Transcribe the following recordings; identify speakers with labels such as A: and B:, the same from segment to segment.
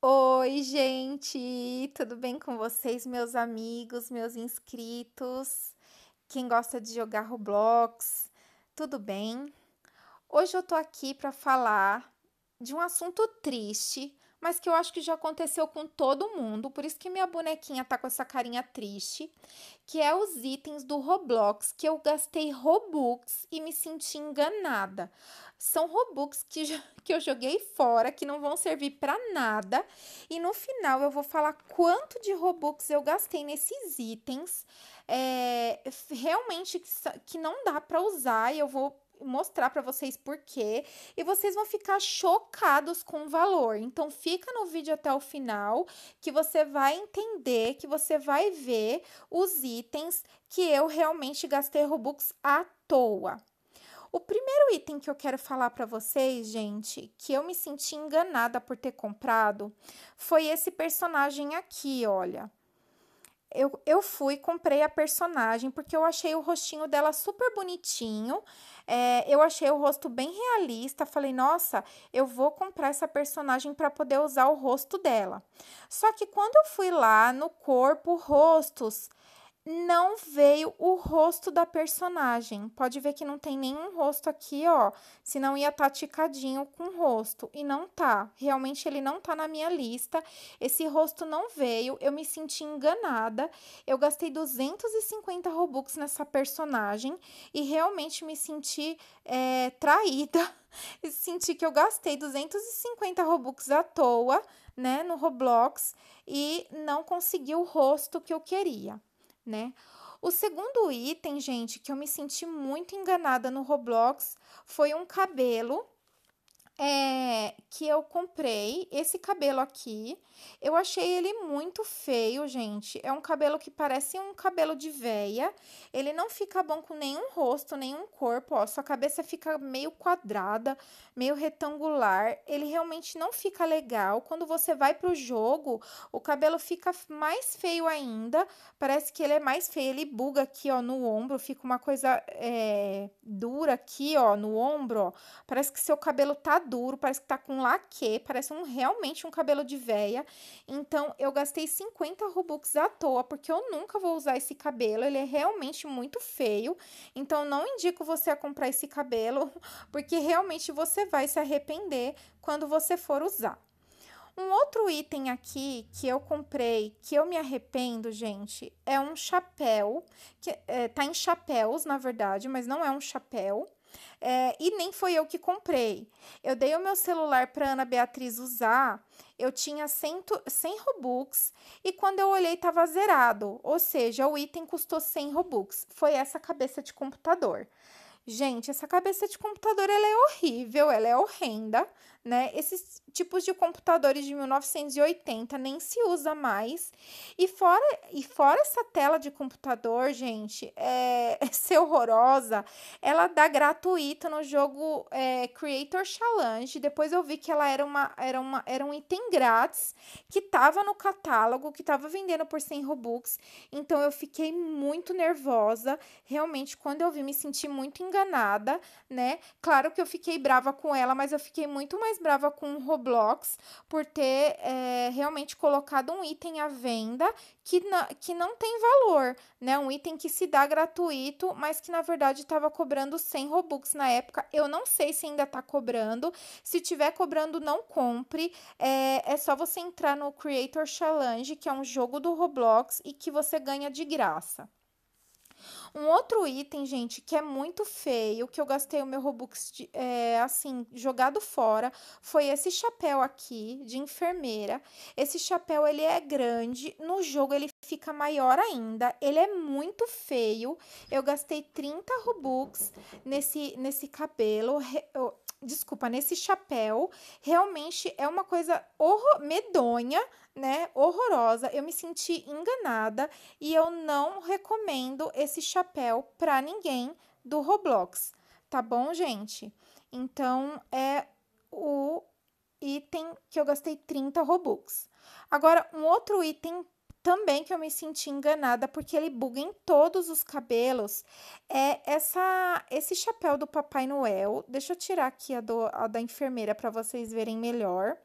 A: Oi, gente! Tudo bem com vocês, meus amigos, meus inscritos? Quem gosta de jogar Roblox? Tudo bem? Hoje eu tô aqui para falar de um assunto triste mas que eu acho que já aconteceu com todo mundo, por isso que minha bonequinha tá com essa carinha triste, que é os itens do Roblox que eu gastei Robux e me senti enganada. São Robux que, que eu joguei fora, que não vão servir para nada, e no final eu vou falar quanto de Robux eu gastei nesses itens, é, realmente que, que não dá para usar, e eu vou mostrar para vocês por quê e vocês vão ficar chocados com o valor. Então fica no vídeo até o final que você vai entender, que você vai ver os itens que eu realmente gastei Robux à toa. O primeiro item que eu quero falar para vocês, gente, que eu me senti enganada por ter comprado, foi esse personagem aqui, olha eu, eu fui, comprei a personagem, porque eu achei o rostinho dela super bonitinho. É, eu achei o rosto bem realista. Falei, nossa, eu vou comprar essa personagem para poder usar o rosto dela. Só que quando eu fui lá no corpo, rostos, não veio o rosto da personagem. Pode ver que não tem nenhum rosto aqui, ó. Senão ia estar tá ticadinho com rosto. E não tá. Realmente ele não tá na minha lista. Esse rosto não veio. Eu me senti enganada. Eu gastei 250 Robux nessa personagem. E realmente me senti é, traída. senti que eu gastei 250 Robux à toa, né? No Roblox. E não consegui o rosto que eu queria né? O segundo item, gente, que eu me senti muito enganada no Roblox foi um cabelo é, que eu comprei esse cabelo aqui. Eu achei ele muito feio, gente. É um cabelo que parece um cabelo de véia. Ele não fica bom com nenhum rosto, nenhum corpo, ó. Sua cabeça fica meio quadrada, meio retangular. Ele realmente não fica legal. Quando você vai pro jogo, o cabelo fica mais feio ainda. Parece que ele é mais feio. Ele buga aqui, ó, no ombro. Fica uma coisa é, dura aqui, ó, no ombro, ó. Parece que seu cabelo tá duro, parece que tá com laque, parece um, realmente um cabelo de véia. Então, eu gastei 50 Robux à toa, porque eu nunca vou usar esse cabelo, ele é realmente muito feio. Então, não indico você a comprar esse cabelo, porque realmente você vai se arrepender quando você for usar. Um outro item aqui que eu comprei, que eu me arrependo, gente, é um chapéu, que é, tá em chapéus, na verdade, mas não é um chapéu. É, e nem foi eu que comprei. Eu dei o meu celular para Ana Beatriz usar. Eu tinha 100, 100 Robux e quando eu olhei estava zerado, ou seja, o item custou 100 Robux. Foi essa cabeça de computador. Gente, essa cabeça de computador ela é horrível, ela é horrenda, né? Esses tipos de computadores de 1980 nem se usa mais. E fora, e fora essa tela de computador, gente, é, é ser horrorosa, ela dá gratuito no jogo é, Creator Challenge. Depois eu vi que ela era, uma, era, uma, era um item grátis que tava no catálogo, que tava vendendo por 100 Robux. Então eu fiquei muito nervosa. Realmente, quando eu vi, me senti muito enganada enganada, né? Claro que eu fiquei brava com ela, mas eu fiquei muito mais brava com o Roblox por ter é, realmente colocado um item à venda que, na, que não tem valor, né? Um item que se dá gratuito, mas que na verdade estava cobrando 100 Robux na época. Eu não sei se ainda tá cobrando. Se tiver cobrando, não compre. É, é só você entrar no Creator Challenge, que é um jogo do Roblox e que você ganha de graça. Um outro item, gente, que é muito feio, que eu gastei o meu Robux, de, é, assim, jogado fora, foi esse chapéu aqui, de enfermeira. Esse chapéu, ele é grande, no jogo ele fica maior ainda, ele é muito feio. Eu gastei 30 Robux nesse, nesse cabelo, desculpa, nesse chapéu, realmente é uma coisa horror, medonha, né? Horrorosa. Eu me senti enganada e eu não recomendo esse chapéu para ninguém do Roblox, tá bom, gente? Então é o item que eu gastei 30 Robux. Agora, um outro item também que eu me senti enganada porque ele buga em todos os cabelos é essa esse chapéu do Papai Noel. Deixa eu tirar aqui a, do, a da enfermeira para vocês verem melhor.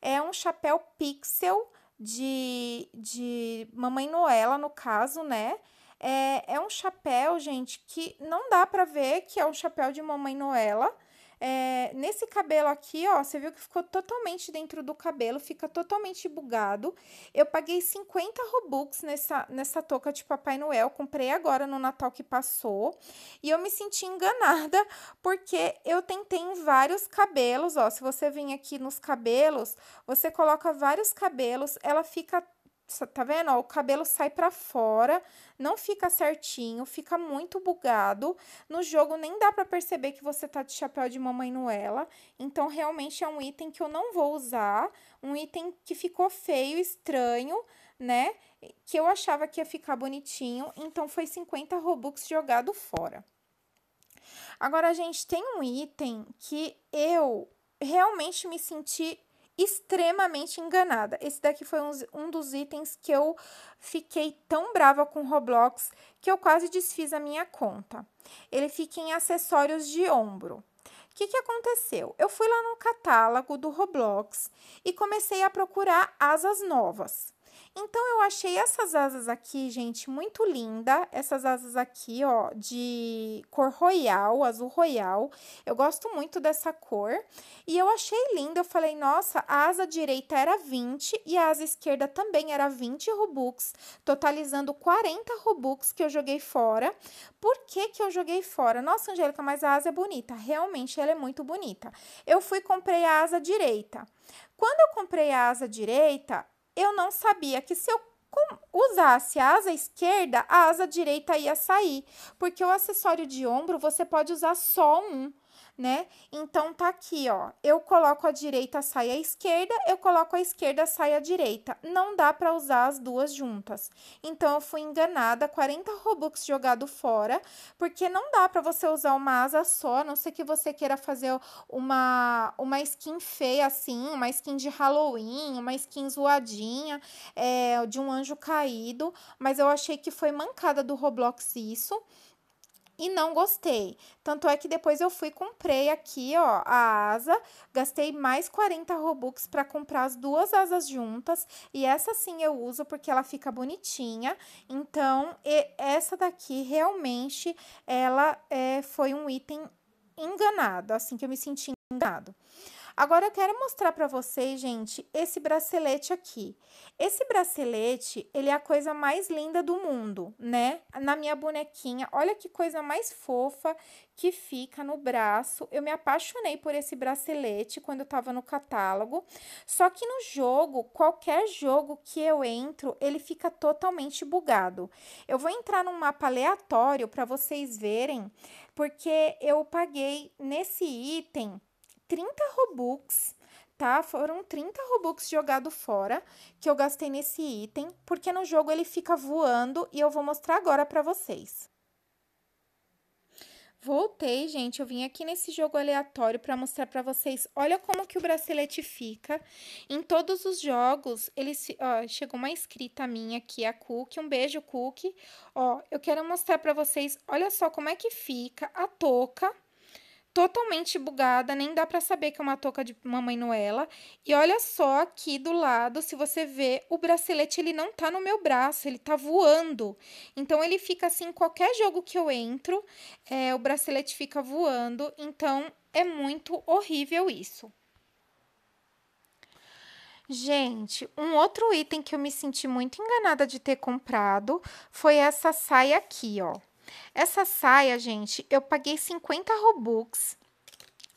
A: É um chapéu pixel de, de Mamãe Noela, no caso, né? É, é um chapéu, gente, que não dá para ver que é um chapéu de Mamãe Noela é, nesse cabelo aqui, ó, você viu que ficou totalmente dentro do cabelo, fica totalmente bugado. Eu paguei 50 Robux nessa, nessa touca de Papai Noel, comprei agora no Natal que passou. E eu me senti enganada, porque eu tentei em vários cabelos, ó. Se você vir aqui nos cabelos, você coloca vários cabelos, ela fica tá vendo? Ó, o cabelo sai para fora, não fica certinho, fica muito bugado. No jogo nem dá para perceber que você tá de chapéu de Mamãe Noela. Então, realmente é um item que eu não vou usar, um item que ficou feio, estranho, né? Que eu achava que ia ficar bonitinho, então foi 50 Robux jogado fora. Agora, gente, tem um item que eu realmente me senti extremamente enganada. Esse daqui foi um, um dos itens que eu fiquei tão brava com Roblox que eu quase desfiz a minha conta. Ele fica em acessórios de ombro. O que, que aconteceu? Eu fui lá no catálogo do Roblox e comecei a procurar asas novas. Então, eu achei essas asas aqui, gente, muito linda. Essas asas aqui, ó, de cor royal, azul royal. Eu gosto muito dessa cor. E eu achei linda. Eu falei, nossa, a asa direita era 20 e a asa esquerda também era 20 Robux, totalizando 40 Robux que eu joguei fora. Por que que eu joguei fora? Nossa, Angélica, mas a asa é bonita. Realmente, ela é muito bonita. Eu fui comprei a asa direita. Quando eu comprei a asa direita, eu não sabia que se eu usasse a asa esquerda, a asa direita ia sair, porque o acessório de ombro você pode usar só um né? Então tá aqui, ó. Eu coloco a direita, sai a esquerda, eu coloco a esquerda, sai a direita. Não dá para usar as duas juntas. Então eu fui enganada, 40 Robux jogado fora, porque não dá para você usar uma asa só, a não ser que você queira fazer uma uma skin feia assim, uma skin de Halloween, uma skin zoadinha, é, de um anjo caído, mas eu achei que foi mancada do Roblox isso e não gostei. Tanto é que depois eu fui comprei aqui, ó, a asa, gastei mais 40 Robux para comprar as duas asas juntas, e essa sim eu uso porque ela fica bonitinha. Então, essa daqui realmente ela é, foi um item enganado, assim que eu me senti enganado. Agora eu quero mostrar para vocês, gente, esse bracelete aqui. Esse bracelete, ele é a coisa mais linda do mundo, né? Na minha bonequinha, olha que coisa mais fofa que fica no braço. Eu me apaixonei por esse bracelete quando eu tava no catálogo. Só que no jogo, qualquer jogo que eu entro, ele fica totalmente bugado. Eu vou entrar num mapa aleatório para vocês verem, porque eu paguei nesse item 30 Robux, tá? Foram 30 Robux jogado fora que eu gastei nesse item, porque no jogo ele fica voando e eu vou mostrar agora para vocês. Voltei, gente, eu vim aqui nesse jogo aleatório para mostrar para vocês. Olha como que o bracelete fica. Em todos os jogos, eles, ó, chegou uma escrita minha aqui, a Cookie. Um beijo, Cookie. Ó, eu quero mostrar para vocês, olha só como é que fica a touca totalmente bugada, nem dá para saber que é uma touca de Mamãe Noela. E olha só aqui do lado, se você vê, o bracelete ele não tá no meu braço, ele tá voando. Então ele fica assim, qualquer jogo que eu entro, é, o bracelete fica voando. Então é muito horrível isso. Gente, um outro item que eu me senti muito enganada de ter comprado foi essa saia aqui, ó. Essa saia, gente, eu paguei 50 Robux.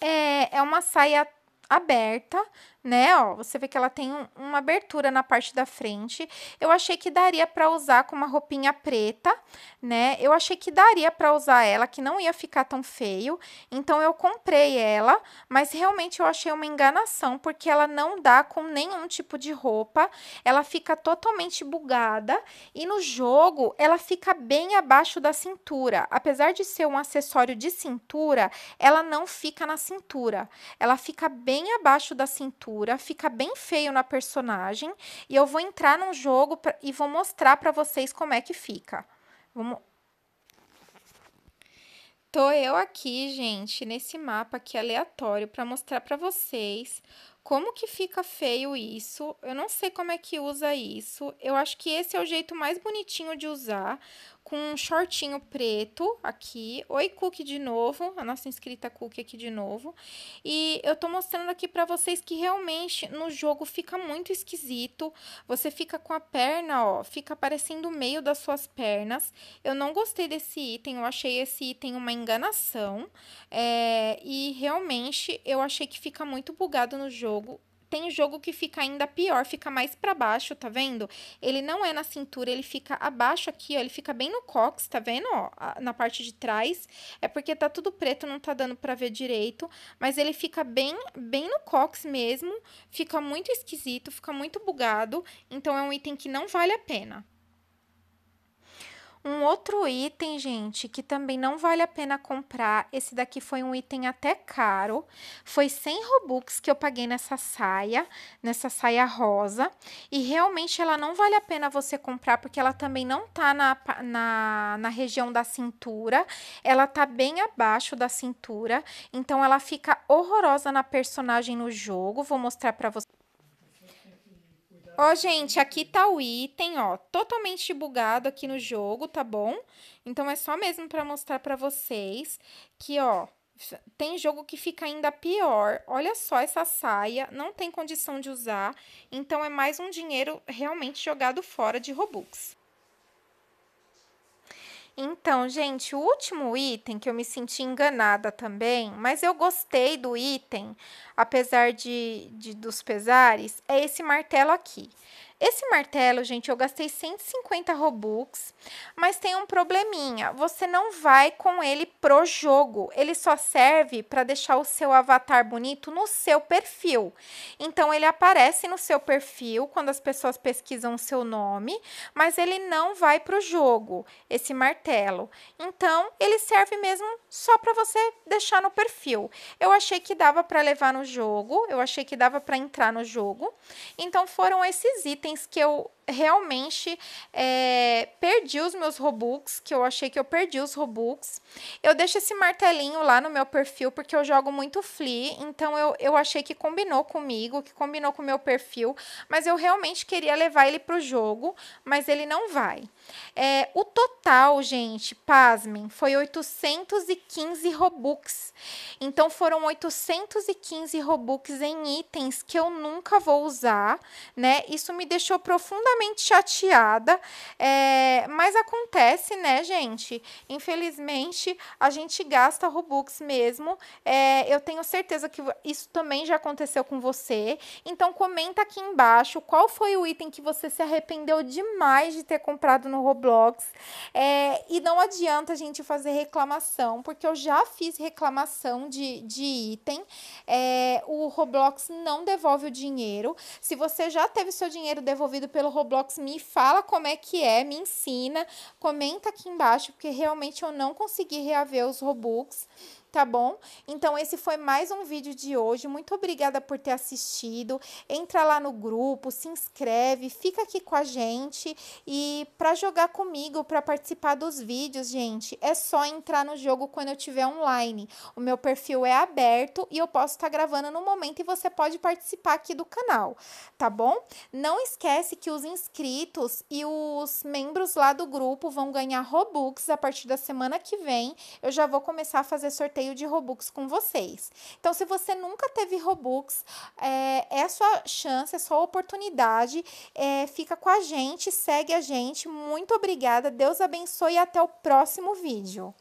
A: É, é uma saia aberta, né? Ó, você vê que ela tem um, uma abertura na parte da frente. Eu achei que daria para usar com uma roupinha preta, né? Eu achei que daria para usar ela, que não ia ficar tão feio. Então eu comprei ela, mas realmente eu achei uma enganação porque ela não dá com nenhum tipo de roupa. Ela fica totalmente bugada e no jogo ela fica bem abaixo da cintura. Apesar de ser um acessório de cintura, ela não fica na cintura. Ela fica bem abaixo da cintura leitura, fica bem feio na personagem, e eu vou entrar num jogo pra, e vou mostrar para vocês como é que fica. Vamos Tô eu aqui, gente, nesse mapa aqui aleatório para mostrar para vocês como que fica feio isso. Eu não sei como é que usa isso. Eu acho que esse é o jeito mais bonitinho de usar com um shortinho preto aqui. Oi, Cookie de novo, a nossa inscrita Cookie aqui de novo. E eu tô mostrando aqui para vocês que realmente no jogo fica muito esquisito. Você fica com a perna, ó, fica aparecendo o meio das suas pernas. Eu não gostei desse item, eu achei esse item uma enganação. É, e realmente eu achei que fica muito bugado no jogo tem jogo que fica ainda pior, fica mais para baixo, tá vendo? Ele não é na cintura, ele fica abaixo aqui, ó, ele fica bem no cox, tá vendo, ó, na parte de trás. É porque tá tudo preto, não tá dando para ver direito, mas ele fica bem, bem no cox mesmo, fica muito esquisito, fica muito bugado, então é um item que não vale a pena. Um outro item, gente, que também não vale a pena comprar, esse daqui foi um item até caro, foi 100 Robux que eu paguei nessa saia, nessa saia rosa, e realmente ela não vale a pena você comprar, porque ela também não tá na, na, na região da cintura, ela tá bem abaixo da cintura, então ela fica horrorosa na personagem no jogo, vou mostrar pra vocês. Ó, gente, aqui tá o item, ó, totalmente bugado aqui no jogo, tá bom? Então, é só mesmo pra mostrar pra vocês que, ó, tem jogo que fica ainda pior. Olha só essa saia, não tem condição de usar. Então, é mais um dinheiro realmente jogado fora de Robux. Então, gente, o último item que eu me senti enganada também, mas eu gostei do item, apesar de, de dos pesares, é esse martelo aqui. Esse martelo, gente, eu gastei 150 Robux, mas tem um probleminha. Você não vai com ele pro jogo. Ele só serve para deixar o seu avatar bonito no seu perfil. Então ele aparece no seu perfil quando as pessoas pesquisam o seu nome, mas ele não vai pro jogo, esse martelo. Então ele serve mesmo só para você deixar no perfil. Eu achei que dava para levar no jogo, eu achei que dava para entrar no jogo. Então foram esses itens itens que eu realmente é, perdi os meus Robux, que eu achei que eu perdi os Robux. Eu deixo esse martelinho lá no meu perfil, porque eu jogo muito Flea, então eu, eu achei que combinou comigo, que combinou com o meu perfil, mas eu realmente queria levar ele pro jogo, mas ele não vai. É, o total, gente, pasmem, foi 815 Robux. Então foram 815 Robux em itens que eu nunca vou usar, né? Isso me deixou profundamente extremamente chateada, é, mas acontece, né, gente? Infelizmente, a gente gasta Robux mesmo. É, eu tenho certeza que isso também já aconteceu com você. Então, comenta aqui embaixo qual foi o item que você se arrependeu demais de ter comprado no Roblox. É, e não adianta a gente fazer reclamação, porque eu já fiz reclamação de, de item. o Roblox não devolve o dinheiro. Se você já teve seu dinheiro devolvido pelo Roblox, Roblox, me fala como é que é, me ensina, comenta aqui embaixo, porque realmente eu não consegui reaver os Robux tá bom? Então esse foi mais um vídeo de hoje. Muito obrigada por ter assistido. Entra lá no grupo, se inscreve, fica aqui com a gente e para jogar comigo, para participar dos vídeos, gente, é só entrar no jogo quando eu estiver online. O meu perfil é aberto e eu posso estar tá gravando no momento e você pode participar aqui do canal, tá bom? Não esquece que os inscritos e os membros lá do grupo vão ganhar Robux a partir da semana que vem. Eu já vou começar a fazer sorteio sorteio de Robux com vocês. Então, se você nunca teve Robux, é, é sua chance, é sua oportunidade. É, fica com a gente, segue a gente. Muito obrigada, Deus abençoe e até o próximo vídeo.